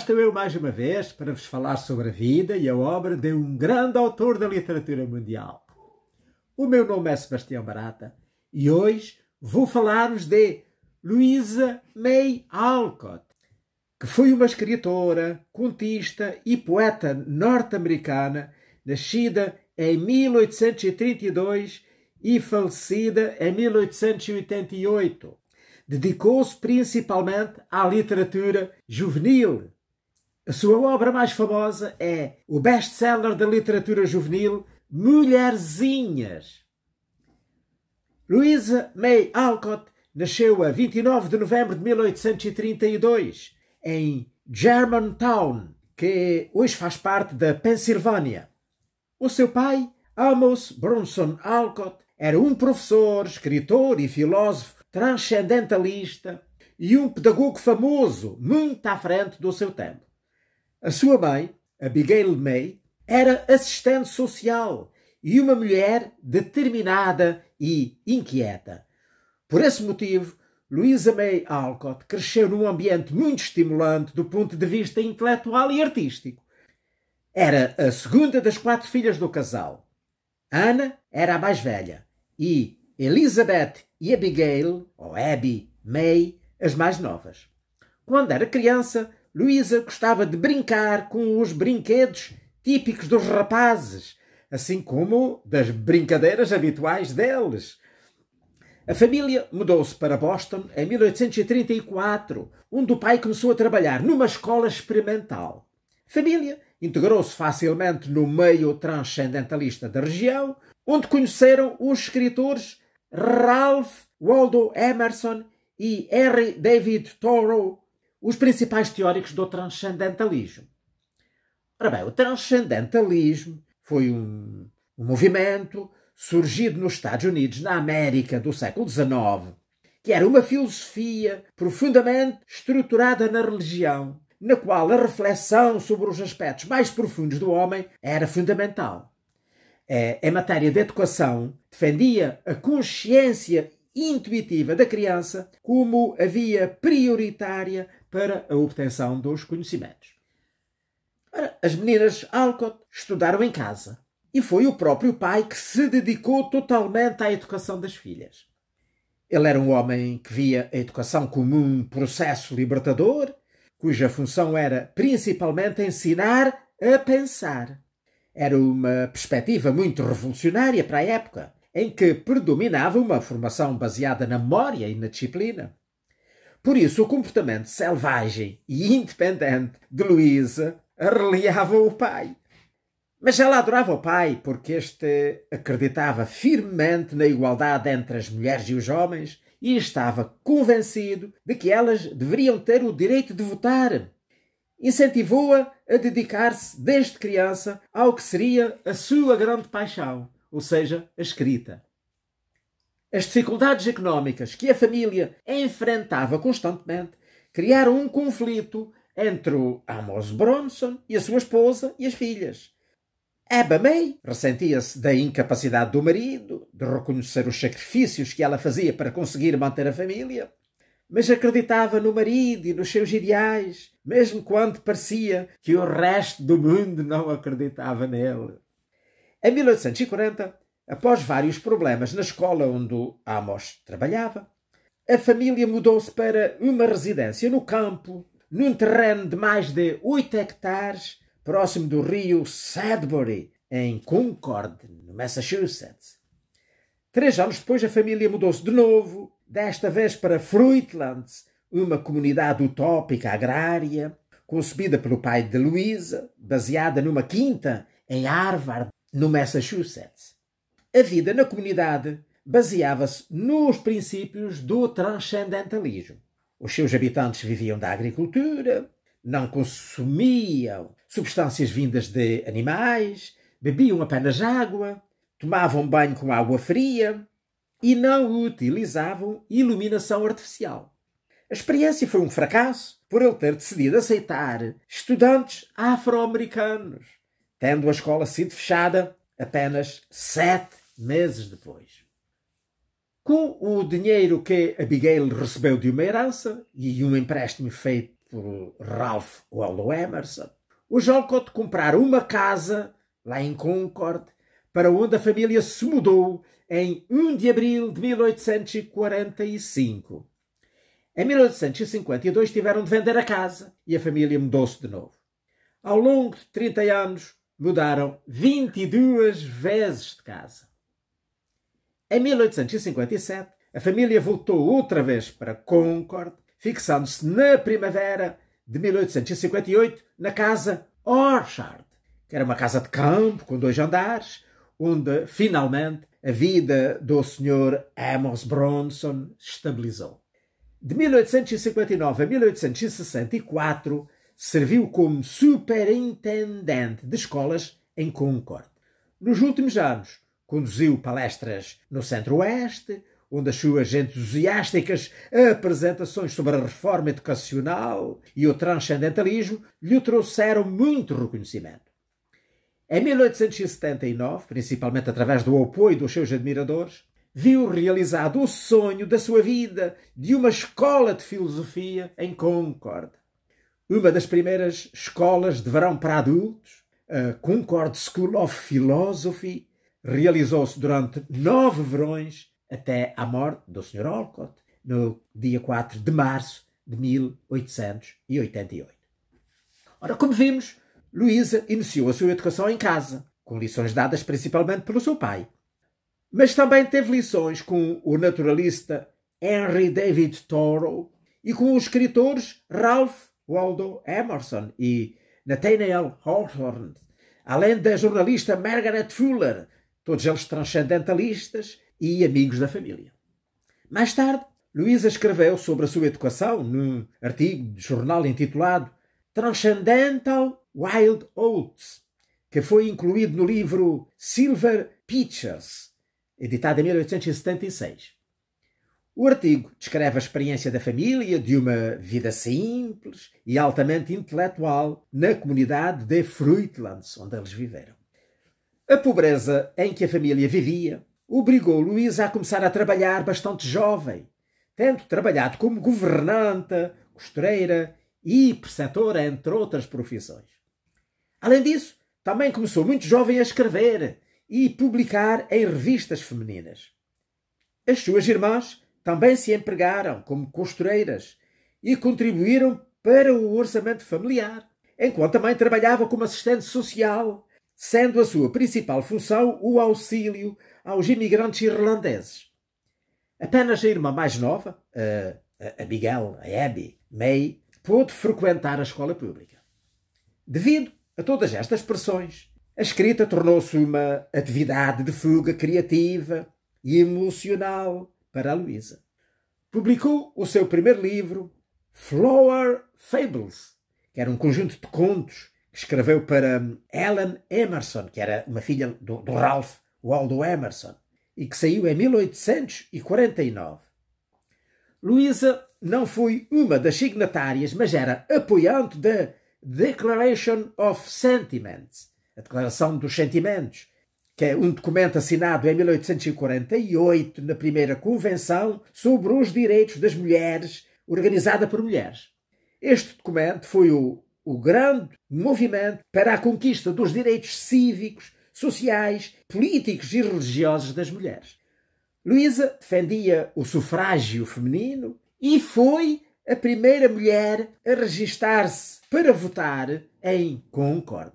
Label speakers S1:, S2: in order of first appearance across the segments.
S1: estou eu mais uma vez para vos falar sobre a vida e a obra de um grande autor da literatura mundial. O meu nome é Sebastião Barata e hoje vou falar-vos de Louisa May Alcott, que foi uma escritora, contista e poeta norte-americana, nascida em 1832 e falecida em 1888 dedicou-se principalmente à literatura juvenil, a sua obra mais famosa é o best-seller da literatura juvenil Mulherzinhas. Louisa May Alcott nasceu a 29 de novembro de 1832 em Germantown, que hoje faz parte da Pensilvânia. O seu pai, Amos Bronson Alcott, era um professor, escritor e filósofo transcendentalista e um pedagogo famoso muito à frente do seu tempo. A sua mãe, Abigail May, era assistente social e uma mulher determinada e inquieta. Por esse motivo, Louisa May Alcott cresceu num ambiente muito estimulante do ponto de vista intelectual e artístico. Era a segunda das quatro filhas do casal. Ana era a mais velha e Elizabeth e Abigail, ou Abby May, as mais novas. Quando era criança, Luísa gostava de brincar com os brinquedos típicos dos rapazes, assim como das brincadeiras habituais deles. A família mudou-se para Boston em 1834, onde o pai começou a trabalhar numa escola experimental. A família integrou-se facilmente no meio transcendentalista da região, onde conheceram os escritores Ralph Waldo Emerson e Henry David Thoreau, os principais teóricos do transcendentalismo. Ora bem, o transcendentalismo foi um, um movimento surgido nos Estados Unidos, na América do século XIX, que era uma filosofia profundamente estruturada na religião, na qual a reflexão sobre os aspectos mais profundos do homem era fundamental. É, em matéria de educação, defendia a consciência intuitiva da criança como a via prioritária para a obtenção dos conhecimentos. Ora, as meninas Alcott estudaram em casa e foi o próprio pai que se dedicou totalmente à educação das filhas. Ele era um homem que via a educação como um processo libertador, cuja função era principalmente ensinar a pensar. Era uma perspectiva muito revolucionária para a época, em que predominava uma formação baseada na memória e na disciplina. Por isso, o comportamento selvagem e independente de Luísa arreliava o pai. Mas ela adorava o pai porque este acreditava firmemente na igualdade entre as mulheres e os homens e estava convencido de que elas deveriam ter o direito de votar. Incentivou-a a, a dedicar se desde criança ao que seria a sua grande paixão, ou seja, a escrita. As dificuldades económicas que a família enfrentava constantemente criaram um conflito entre o Amos Bronson e a sua esposa e as filhas. Abba May ressentia-se da incapacidade do marido de reconhecer os sacrifícios que ela fazia para conseguir manter a família, mas acreditava no marido e nos seus ideais, mesmo quando parecia que o resto do mundo não acreditava nele. Em 1840, após vários problemas na escola onde Amos trabalhava, a família mudou-se para uma residência no campo, num terreno de mais de 8 hectares, próximo do rio Sedbury, em Concord, no Massachusetts. Três anos depois, a família mudou-se de novo, desta vez para Fruitland, uma comunidade utópica agrária, concebida pelo pai de Louisa, baseada numa quinta em Harvard, no Massachusetts. A vida na comunidade baseava-se nos princípios do transcendentalismo. Os seus habitantes viviam da agricultura, não consumiam substâncias vindas de animais, bebiam apenas água, tomavam banho com água fria e não utilizavam iluminação artificial. A experiência foi um fracasso por ele ter decidido aceitar estudantes afro-americanos tendo a escola sido fechada apenas sete meses depois. Com o dinheiro que Abigail recebeu de uma herança e um empréstimo feito por Ralph Waldo Emerson, o Jolcott comprar uma casa lá em Concord, para onde a família se mudou em 1 de abril de 1845. Em 1852 tiveram de vender a casa e a família mudou-se de novo. Ao longo de 30 anos, mudaram 22 vezes de casa. Em 1857, a família voltou outra vez para Concord, fixando-se na primavera de 1858 na casa Orchard, que era uma casa de campo com dois andares, onde finalmente a vida do Sr. Amos Bronson estabilizou. De 1859 a 1864, serviu como superintendente de escolas em Concord. Nos últimos anos, conduziu palestras no Centro-Oeste, onde as suas entusiásticas apresentações sobre a reforma educacional e o transcendentalismo lhe trouxeram muito reconhecimento. Em 1879, principalmente através do apoio dos seus admiradores, viu realizado o sonho da sua vida de uma escola de filosofia em Concord uma das primeiras escolas de verão para adultos, a Concord School of Philosophy, realizou-se durante nove verões até à morte do Sr. Olcott, no dia 4 de março de 1888. Ora, como vimos, Luísa iniciou a sua educação em casa, com lições dadas principalmente pelo seu pai. Mas também teve lições com o naturalista Henry David Thoreau e com os escritores Ralph Waldo Emerson e Nathaniel Hawthorne, além da é jornalista Margaret Fuller, todos eles transcendentalistas e amigos da família. Mais tarde, Luísa escreveu sobre a sua educação num artigo de jornal intitulado Transcendental Wild Oats, que foi incluído no livro Silver Pictures, editado em 1876. O artigo descreve a experiência da família de uma vida simples e altamente intelectual na comunidade de Fruitlands, onde eles viveram. A pobreza em que a família vivia obrigou Luísa a começar a trabalhar bastante jovem, tendo trabalhado como governanta, costureira e preceptora, entre outras profissões. Além disso, também começou muito jovem a escrever e publicar em revistas femininas. As suas irmãs também se empregaram como costureiras e contribuíram para o orçamento familiar, enquanto a mãe trabalhava como assistente social, sendo a sua principal função o auxílio aos imigrantes irlandeses. Apenas a irmã mais nova, a, a Miguel, a Abby, May, pôde frequentar a escola pública. Devido a todas estas pressões, a escrita tornou-se uma atividade de fuga criativa e emocional para a Luísa. Publicou o seu primeiro livro, Flower Fables, que era um conjunto de contos que escreveu para hum, Ellen Emerson, que era uma filha do, do Ralph Waldo Emerson, e que saiu em 1849. Luísa não foi uma das signatárias, mas era apoiante da Declaration of Sentiments, a Declaração dos Sentimentos, que é um documento assinado em 1848, na primeira Convenção sobre os Direitos das Mulheres, organizada por mulheres. Este documento foi o, o grande movimento para a conquista dos direitos cívicos, sociais, políticos e religiosos das mulheres. Luísa defendia o sufrágio feminino e foi a primeira mulher a registar-se para votar em Concorde.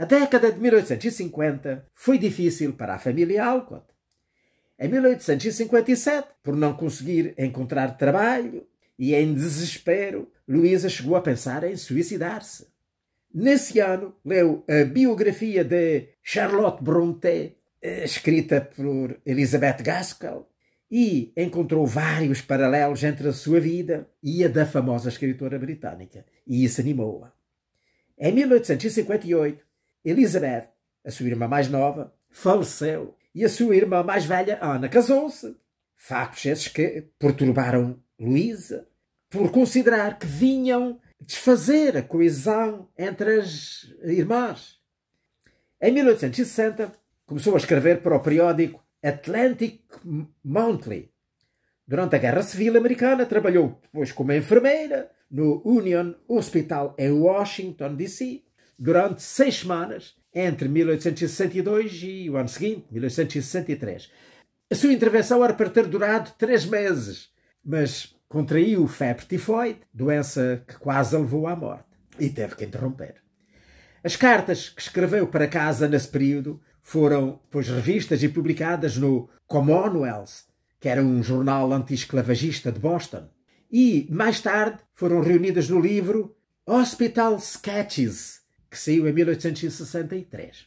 S1: A década de 1850 foi difícil para a família Alcott. Em 1857, por não conseguir encontrar trabalho e em desespero, Luísa chegou a pensar em suicidar-se. Nesse ano, leu a biografia de Charlotte Brontë, eh, escrita por Elizabeth Gaskell, e encontrou vários paralelos entre a sua vida e a da famosa escritora britânica, e isso animou-a. Em 1858, Elizabeth, a sua irmã mais nova, faleceu e a sua irmã mais velha, Ana, casou-se. Fatos esses que perturbaram Luísa por considerar que vinham desfazer a coesão entre as irmãs. Em 1860, começou a escrever para o periódico Atlantic Monthly. Durante a Guerra Civil Americana, trabalhou depois como enfermeira no Union Hospital em Washington, D.C durante seis semanas, entre 1862 e o ano seguinte, 1863. A sua intervenção era para ter durado três meses, mas contraiu febre tifoide, doença que quase a levou à morte, e teve que interromper. As cartas que escreveu para casa nesse período foram depois revistas e publicadas no Commonwealth, que era um jornal anti-esclavagista de Boston, e mais tarde foram reunidas no livro Hospital Sketches, que saiu em 1863.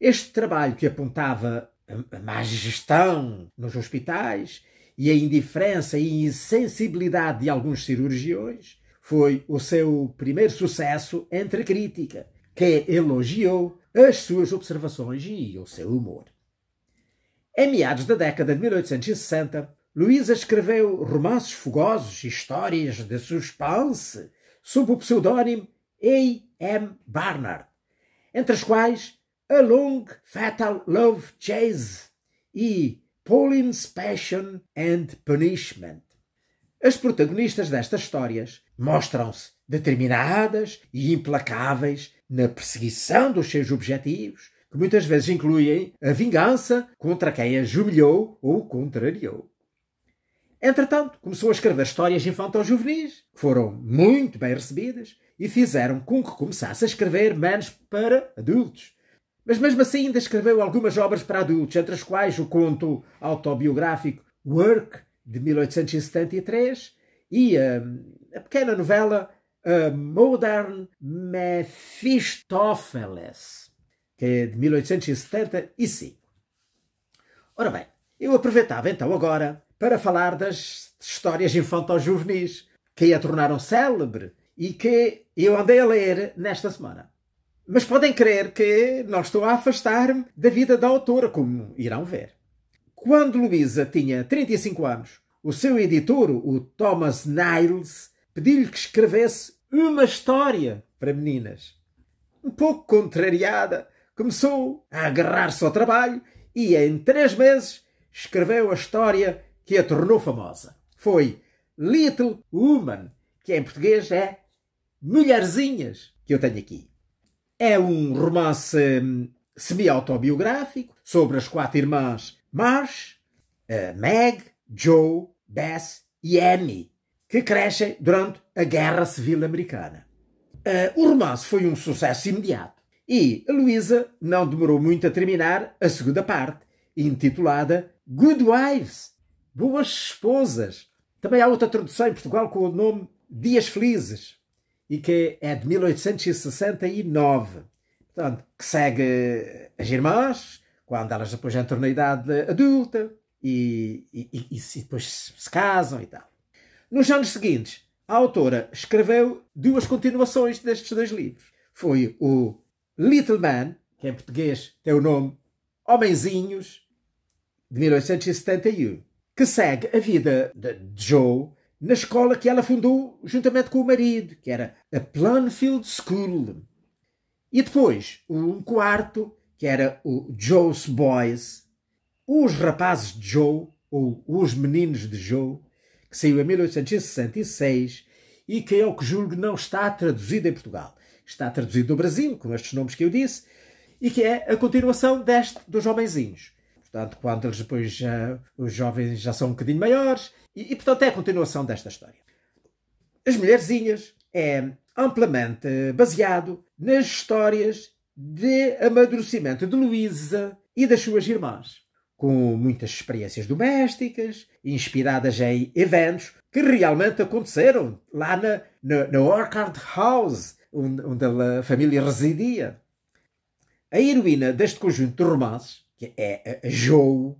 S1: Este trabalho que apontava a má gestão nos hospitais e a indiferença e insensibilidade de alguns cirurgiões foi o seu primeiro sucesso entre crítica, que elogiou as suas observações e o seu humor. Em meados da década de 1860, Luísa escreveu romances fogosos, e histórias de suspense, sob o pseudônimo a. M. Barnard, entre as quais A Long Fatal Love Chase e Pauline's Passion and Punishment. As protagonistas destas histórias mostram-se determinadas e implacáveis na perseguição dos seus objetivos, que muitas vezes incluem a vingança contra quem as humilhou ou contrariou. Entretanto, começou a escrever histórias infantil-juvenis, que foram muito bem recebidas e fizeram com que começasse a escrever menos para adultos. Mas mesmo assim ainda escreveu algumas obras para adultos, entre as quais o conto autobiográfico Work, de 1873, e um, a pequena novela Modern Mephistopheles, que é de 1875. Ora bem, eu aproveitava então agora para falar das histórias infantil-juvenis, que a tornaram célebre e que eu andei a ler nesta semana. Mas podem crer que não estou a afastar-me da vida da autora, como irão ver. Quando Luísa tinha 35 anos, o seu editor, o Thomas Niles, pediu-lhe que escrevesse uma história para meninas. Um pouco contrariada, começou a agarrar-se ao trabalho e, em três meses, escreveu a história que a tornou famosa. Foi Little Woman, que em português é Mulherzinhas, que eu tenho aqui. É um romance hum, semi-autobiográfico sobre as quatro irmãs Marsh, Meg, Joe, Bess e Annie, que crescem durante a Guerra Civil Americana. Ah, o romance foi um sucesso imediato e a Luísa não demorou muito a terminar a segunda parte, intitulada Good Wives, Boas Esposas. Também há outra tradução em Portugal com o nome Dias Felizes e que é de 1869. Portanto, que segue as irmãs, quando elas depois entram na idade adulta e, e, e, e depois se casam e tal. Nos anos seguintes, a autora escreveu duas continuações destes dois livros. Foi o Little Man, que em português tem o nome Homenzinhos, de 1871, que segue a vida de Joe na escola que ela fundou juntamente com o marido, que era a Plainfield School. E depois, um quarto, que era o Joe's Boys. Os rapazes de Joe, ou os meninos de Joe, que saiu em 1866 e que eu que julgo não está traduzido em Portugal. Está traduzido no Brasil, com estes nomes que eu disse, e que é a continuação deste dos Homenzinhos. Portanto, quando eles depois já, eh, os jovens já são um bocadinho maiores, e, e, portanto é a continuação desta história. As Mulherzinhas é amplamente baseado nas histórias de amadurecimento de Luísa e das suas irmãs, com muitas experiências domésticas, inspiradas em eventos que realmente aconteceram lá na, na, na Orchard House, onde, onde a família residia. A heroína deste conjunto de romances que é a é, é Joe,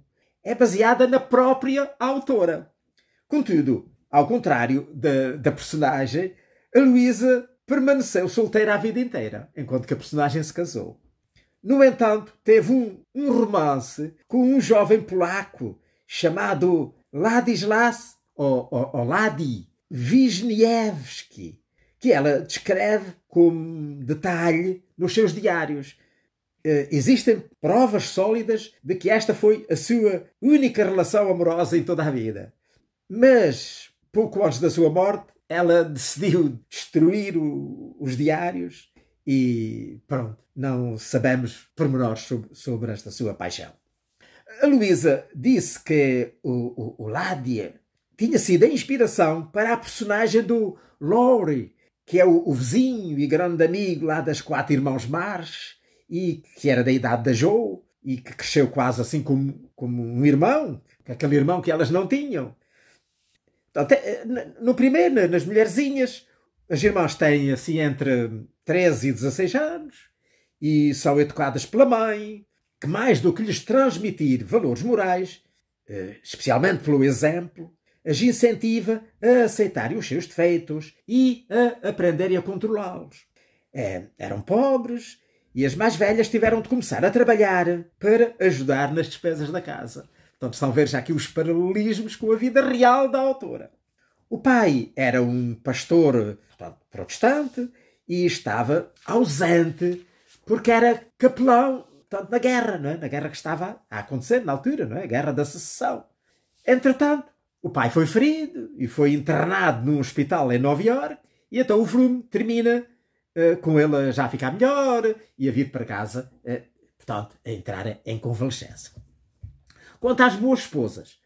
S1: é baseada na própria autora. Contudo, ao contrário da, da personagem, a Luísa permaneceu solteira a vida inteira, enquanto que a personagem se casou. No entanto, teve um, um romance com um jovem polaco chamado Ladislas ou, ou, ou Ladi Wisniewski, que ela descreve com detalhe nos seus diários. Eh, existem provas sólidas de que esta foi a sua única relação amorosa em toda a vida. Mas, pouco antes da sua morte, ela decidiu destruir o, os diários e, pronto, não sabemos pormenores sobre, sobre esta sua paixão. A Luísa disse que o, o, o Ládia tinha sido a inspiração para a personagem do Laurie, que é o, o vizinho e grande amigo lá das quatro irmãos Mars, e que era da idade da Jo e que cresceu quase assim como, como um irmão, aquele irmão que elas não tinham. Até, no primeiro, nas mulherzinhas, as irmãs têm assim entre 13 e 16 anos e são educadas pela mãe, que mais do que lhes transmitir valores morais, eh, especialmente pelo exemplo, as incentiva a aceitarem os seus defeitos e a aprenderem a controlá-los. É, eram pobres, e as mais velhas tiveram de começar a trabalhar para ajudar nas despesas da casa. Portanto, estão a ver já aqui os paralelismos com a vida real da autora. O pai era um pastor portanto, protestante e estava ausente porque era capelão portanto, na guerra, não é? na guerra que estava a acontecer na altura, não é? a guerra da secessão. Entretanto, o pai foi ferido e foi internado num hospital em Nova York e então o volume termina eh, com ele já a ficar melhor e a vir para casa, eh, portanto, a entrar em convalescença. Quanto às boas esposas,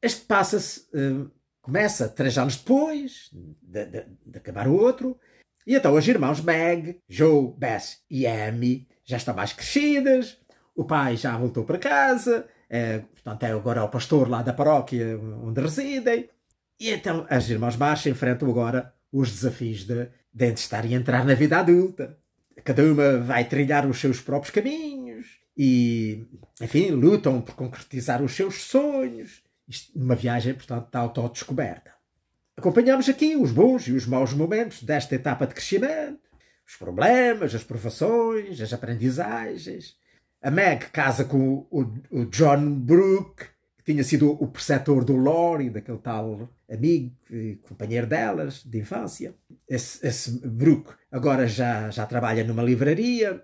S1: este passa-se, eh, começa três anos depois de, de, de, acabar o outro, e então as irmãs Meg, Joe, Bess e Amy já estão mais crescidas, o pai já voltou para casa, é, portanto, é agora o pastor lá da paróquia onde residem, e então as irmãs Marsh enfrentam agora os desafios de de estar e entrar na vida adulta. Cada uma vai trilhar os seus próprios caminhos e, enfim, lutam por concretizar os seus sonhos. Isto, uma viagem, portanto, de autodescoberta. Acompanhamos aqui os bons e os maus momentos desta etapa de crescimento, os problemas, as provações, as aprendizagens. A Meg casa com o, o, o John Brooke, tinha sido o preceptor do Lori, daquele tal amigo, companheiro delas, de infância. Esse, esse Brooke agora já, já trabalha numa livraria.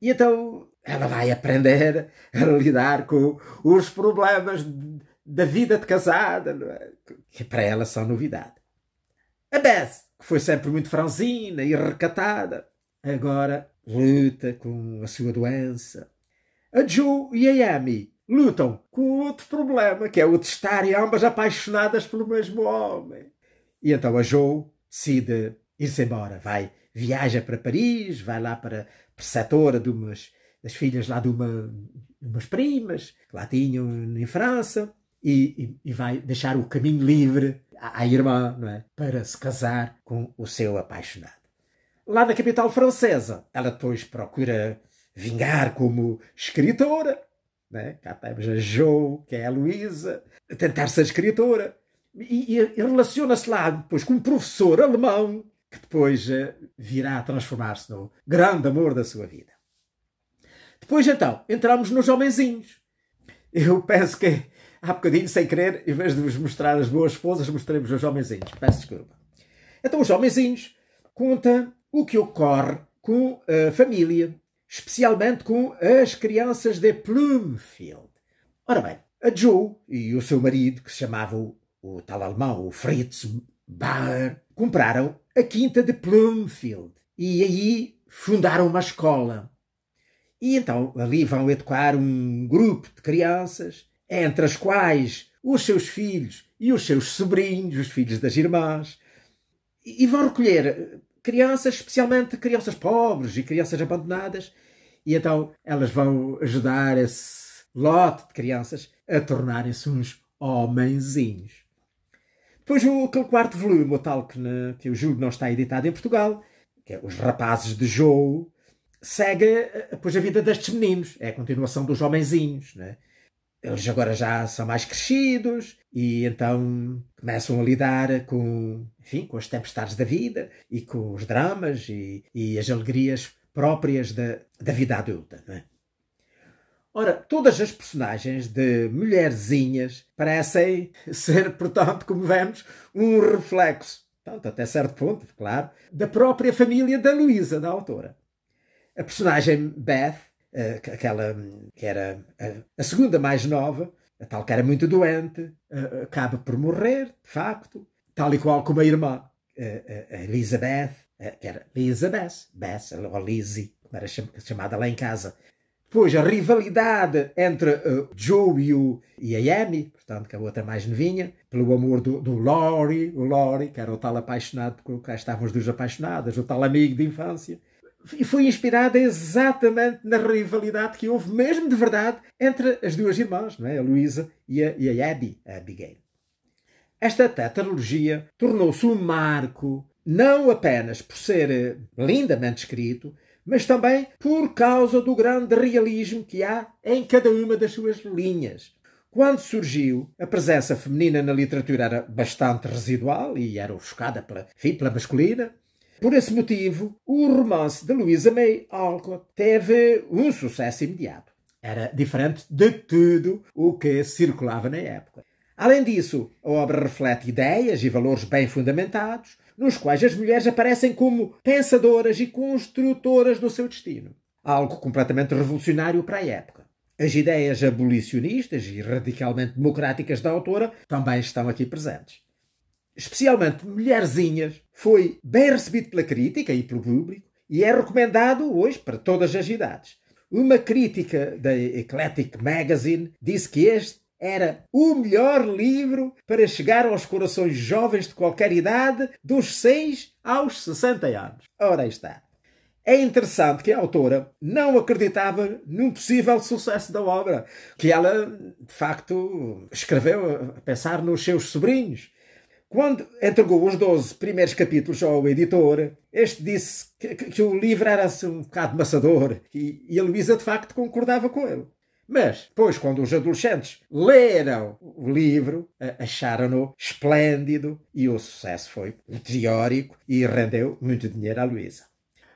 S1: E então ela vai aprender a lidar com os problemas da vida de casada, é? que para ela são novidade. A Beth, que foi sempre muito franzina e recatada, agora luta com a sua doença. A Joe e a Amy lutam com outro problema, que é o de estarem ambas apaixonadas pelo mesmo homem. E então a Jo decide ir-se embora, vai, viaja para Paris, vai lá para a preceptora de umas das filhas lá de uma, umas primas que lá tinham em França e, e, e vai deixar o caminho livre à, à irmã, não é? Para se casar com o seu apaixonado. Lá na capital francesa, ela depois procura vingar como escritora né? Cá temos a Jo, que é a Luísa, a tentar ser escritora. E, e, e relaciona-se lá depois com um professor alemão, que depois eh, virá a transformar-se no grande amor da sua vida. Depois então, entramos nos homenzinhos. Eu penso que há bocadinho, sem querer, em vez de vos mostrar as boas esposas, mostremos os homenzinhos. Peço desculpa. Então, os homenzinhos conta o que ocorre com a família especialmente com as crianças de Plumfield. Ora bem, a Joe e o seu marido, que se chamava o, o tal alemão, o Fritz Bauer, compraram a quinta de Plumfield e aí fundaram uma escola. E então ali vão educar um grupo de crianças, entre as quais os seus filhos e os seus sobrinhos, os filhos das irmãs, e vão recolher crianças, especialmente crianças pobres e crianças abandonadas. E então elas vão ajudar esse lote de crianças a tornarem-se uns homenzinhos. Depois o, aquele quarto volume, o tal que, o né, que eu julgo não está editado em Portugal, que é Os Rapazes de João. segue depois eh, a vida destes meninos. É a continuação dos homenzinhos, né? eles agora já são mais crescidos e então começam a lidar com, enfim, com as tempestades da vida e com os dramas e, e as alegrias próprias da, da vida adulta. É? Ora, todas as personagens de Mulherzinhas parecem ser, portanto, como vemos, um reflexo, tanto até certo ponto, claro, da própria família da Luísa, da autora. A personagem Beth eh, aquela que era a segunda mais nova, a tal que era muito doente, eh, eh, acaba por morrer, de facto, tal e qual como a irmã, a Elizabeth, que era Elizabeth, Bess, ou Lizzie, como era chamada lá em casa. Depois, a rivalidade entre Joe e, e a Amy, portanto, que é a outra mais novinha, pelo amor do, do Laurie, o Laurie, que era o tal apaixonado, porque cá estavam os dois apaixonados, o tal amigo de infância e foi inspirada exatamente na rivalidade que houve, mesmo de verdade, entre as duas irmãs, não é? a Luísa e a, e a Abby, a Abigail. Esta tetralogia tornou-se um marco, não apenas por ser eh, lindamente escrito, mas também por causa do grande realismo que há em cada uma das suas linhas. Quando surgiu, a presença feminina na literatura era bastante residual e era ofuscada pela, enfim, pela masculina. Por esse motivo, o romance de Louisa May Alcott teve um sucesso imediato. Era diferente de tudo o que circulava na época. Além disso, a obra reflete ideias e valores bem fundamentados, nos quais as mulheres aparecem como pensadoras e construtoras do seu destino. Algo completamente revolucionário para a época. As ideias abolicionistas e radicalmente democráticas da autora também estão aqui presentes especialmente mulherzinhas, foi bem recebido pela crítica e pelo público e é recomendado hoje para todas as idades. Uma crítica da Eclectic Magazine disse que este era o melhor livro para chegar aos corações jovens de qualquer idade, dos 6 aos 60 anos. Ora aí está. É interessante que a autora não acreditava num possível sucesso da obra, que ela, de facto, escreveu a pensar nos seus sobrinhos, quando entregou os 12 primeiros capítulos ao editor, este disse que, que, que o livro era assim, um bocado maçador e, e a Luísa de facto concordava com ele. Mas, depois, quando os adolescentes leram o livro, acharam-no esplêndido e o sucesso foi teórico e rendeu muito dinheiro à Luísa.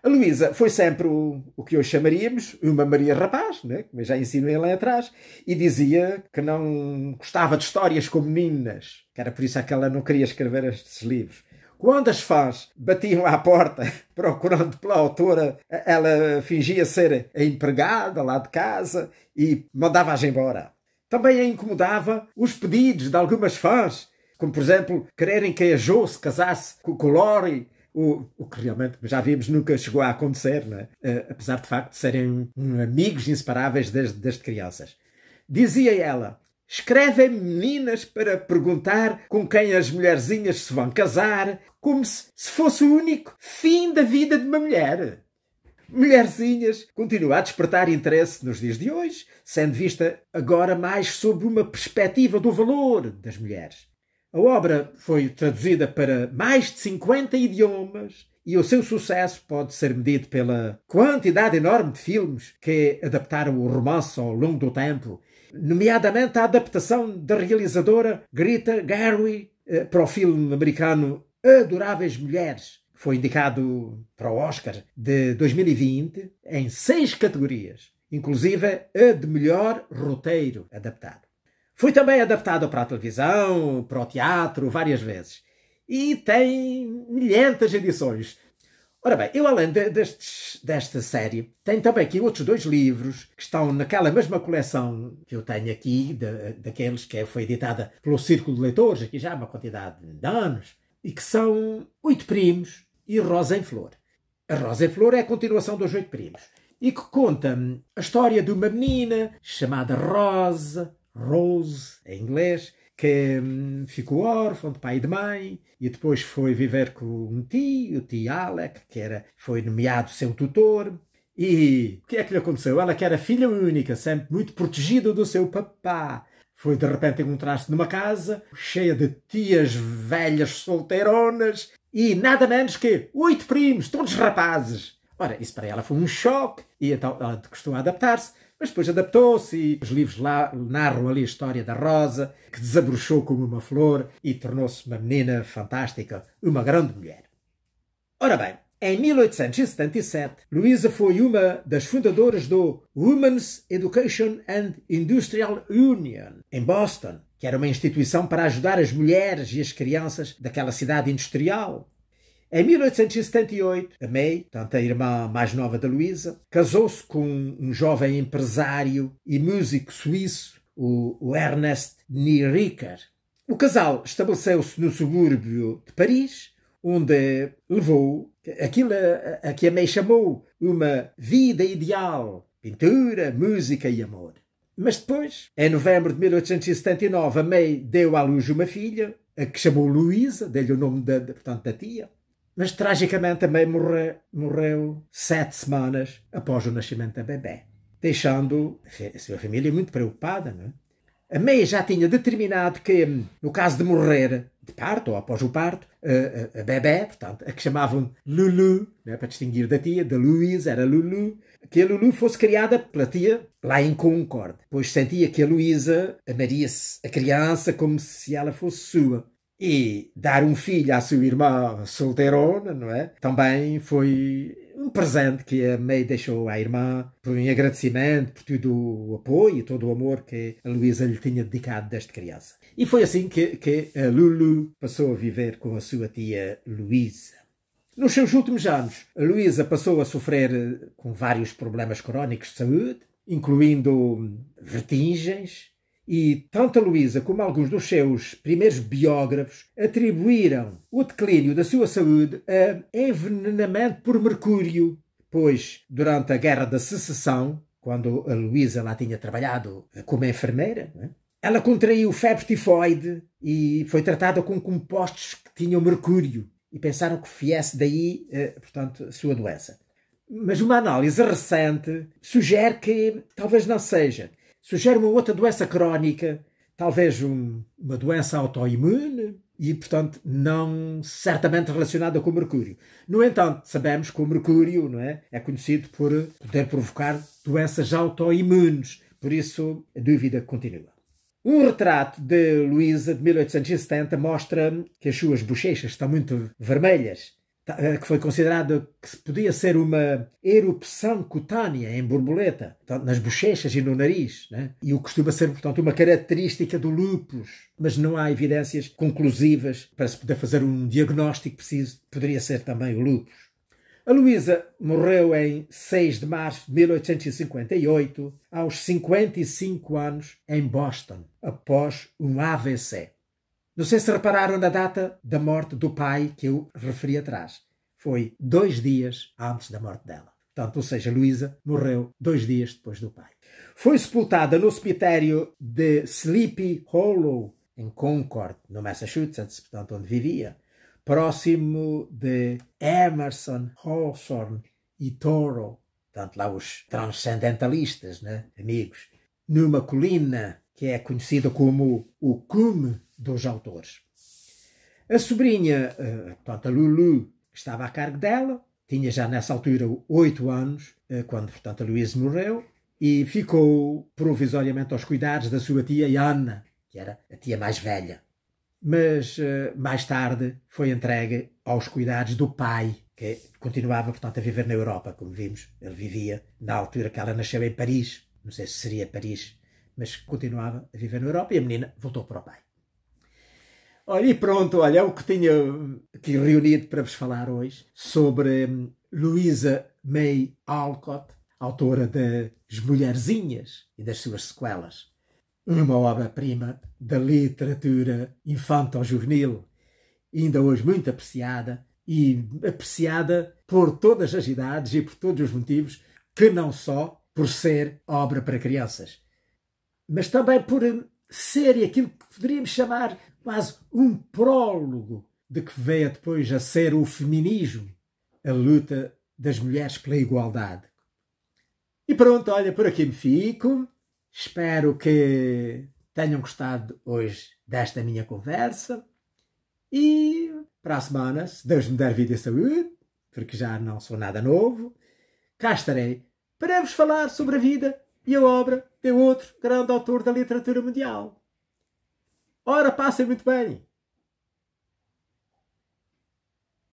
S1: A Luísa foi sempre o, o, que hoje chamaríamos uma Maria Rapaz, né? como eu já ensinei lá atrás, e dizia que não gostava de histórias com meninas, que era por isso é que ela não queria escrever estes livros. Quando as fãs batiam à porta procurando pela autora, ela fingia ser a empregada lá de casa e mandava-as embora. Também a incomodava os pedidos de algumas fãs, como por exemplo quererem que a Jo se casasse com o Lori o, o que realmente já vimos nunca chegou a acontecer, né? uh, apesar de facto de serem um, amigos inseparáveis desde, desde crianças. Dizia ela: escrevem meninas para perguntar com quem as mulherzinhas se vão casar, como se, se fosse o único fim da vida de uma mulher. Mulherzinhas continua a despertar interesse nos dias de hoje, sendo vista agora mais sob uma perspectiva do valor das mulheres. A obra foi traduzida para mais de 50 idiomas e o seu sucesso pode ser medido pela quantidade enorme de filmes que adaptaram o romance ao longo do tempo, nomeadamente a adaptação da realizadora Greta Gerwig eh, para o filme americano Adoráveis Mulheres, que foi indicado para o Oscar de 2020 em seis categorias, inclusive a de melhor roteiro adaptado. Foi também adaptado para a televisão, para o teatro, várias vezes. E tem milhentas edições. Ora bem, eu além de, destes, desta série, tenho também aqui outros dois livros que estão naquela mesma coleção que eu tenho aqui, de, daqueles que é, foi editada pelo Círculo de Leitores, aqui já há uma quantidade de anos, e que são Oito Primos e Rosa em Flor. A Rosa em Flor é a continuação dos Oito Primos e que conta a história de uma menina chamada Rosa, Rose, em inglês, que hum, ficou órfão de pai e de mãe e depois foi viver com um tio, o tio Alec, que era, foi nomeado seu tutor. E o que é que lhe aconteceu? Ela que era filha única, sempre muito protegida do seu papá. Foi de repente encontrar-se numa casa cheia de tias velhas solteironas e nada menos que oito primos, todos rapazes. Ora, isso para ela foi um choque e então ela custou adaptar-se. Mas depois adaptou-se e os livros lá narram ali a história da Rosa, que desabrochou como uma flor e tornou-se uma menina fantástica, uma grande mulher. Ora bem, em 1877, Luísa foi uma das fundadoras do Women's Education and Industrial Union, em Boston, que era uma instituição para ajudar as mulheres e as crianças daquela cidade industrial. Em 1878, a May, a irmã mais nova da Luísa, casou-se com um jovem empresário e músico suíço, o Ernest Nieriker. O casal estabeleceu-se no subúrbio de Paris, onde levou aquilo a, a que a May chamou uma vida ideal, pintura, música e amor. Mas depois, em novembro de 1879, a May deu à luz uma filha, a que chamou Luísa, deu-lhe o nome da, portanto, da tia mas tragicamente também morreu, morreu sete semanas após o nascimento da bebê, deixando a sua família muito preocupada. Não é? A meia já tinha determinado que, no caso de morrer de parto ou após o parto, a, a, a bebê, portanto, a que chamavam Lulu, é? para distinguir da tia, da Luísa, era Lulu, que a Lulu fosse criada pela tia lá em Concorde, pois sentia que a Luísa amaria a criança como se ela fosse sua e dar um filho à sua irmã solteirona, não é? Também foi um presente que a May deixou à irmã, em agradecimento por todo o apoio e todo o amor que a Luísa lhe tinha dedicado desde criança. E foi assim que, que a Lulu passou a viver com a sua tia Luísa. Nos seus últimos anos, a Luísa passou a sofrer eh, com vários problemas crónicos de saúde, incluindo hum, vertigens, e tanto Luísa como alguns dos seus primeiros biógrafos atribuíram o declínio da sua saúde a envenenamento por mercúrio, pois durante a Guerra da Secessão, quando a Luísa lá tinha trabalhado como enfermeira, né, ela contraiu febre tifoide e foi tratada com compostos que tinham mercúrio e pensaram que viesse daí, eh, portanto, a sua doença. Mas uma análise recente sugere que talvez não seja sugere uma outra doença crónica, talvez um, uma doença autoimune e, portanto, não certamente relacionada com o mercúrio. No entanto, sabemos que o mercúrio não é, é conhecido por poder provocar doenças autoimunes, por isso a dúvida continua. Um retrato de Luísa de 1870 mostra que as suas bochechas estão muito vermelhas eh, que foi considerado que podia ser uma erupção cutânea em borboleta, tá, nas bochechas e no nariz, né? e o costuma ser, portanto, uma característica do lupus, mas não há evidências conclusivas para se poder fazer um diagnóstico preciso, poderia ser também o lupus. A Luísa morreu em 6 de março de 1858, aos 55 anos, em Boston, após um AVC. Não sei se repararam na data da morte do pai que eu referi atrás. Foi dois dias antes da morte dela. Portanto, ou seja, Luísa morreu dois dias depois do pai. Foi sepultada no cemitério de Sleepy Hollow, em Concord, no Massachusetts, portanto, onde vivia, próximo de Emerson, Hawthorne e Thoreau, portanto, lá os transcendentalistas, né, amigos, numa colina que é conhecida como o Cume dos autores. A sobrinha, portanto, eh, a Lulu, que estava a cargo dela, tinha já nessa altura oito anos, eh, quando, portanto, a Luísa morreu, e ficou provisoriamente aos cuidados da sua tia Ana, que era a tia mais velha. Mas eh, mais tarde foi entregue aos cuidados do pai, que continuava, portanto, a viver na Europa, como vimos. Ele vivia na altura que ela nasceu em Paris, não sei se seria Paris, mas continuava a viver na Europa e a menina voltou para o pai. Olha, e pronto, olha, é o que tinha aqui reunido para vos falar hoje sobre hum, Louisa May Alcott, autora das Mulherzinhas e das suas sequelas. Uma obra-prima da literatura infanto-juvenil, ainda hoje muito apreciada e apreciada por todas as idades e por todos os motivos, que não só por ser obra para crianças, mas também por hum, ser aquilo que poderíamos chamar quase um prólogo de que veio depois a ser o feminismo, a luta das mulheres pela igualdade. E pronto, olha, por aqui me fico. Espero que tenham gostado hoje desta minha conversa. E para a semana, se Deus me der vida e saúde, porque já não sou nada novo, cá estarei para vos falar sobre a vida e a obra de outro grande autor da literatura mundial. Ora, passem muito bem!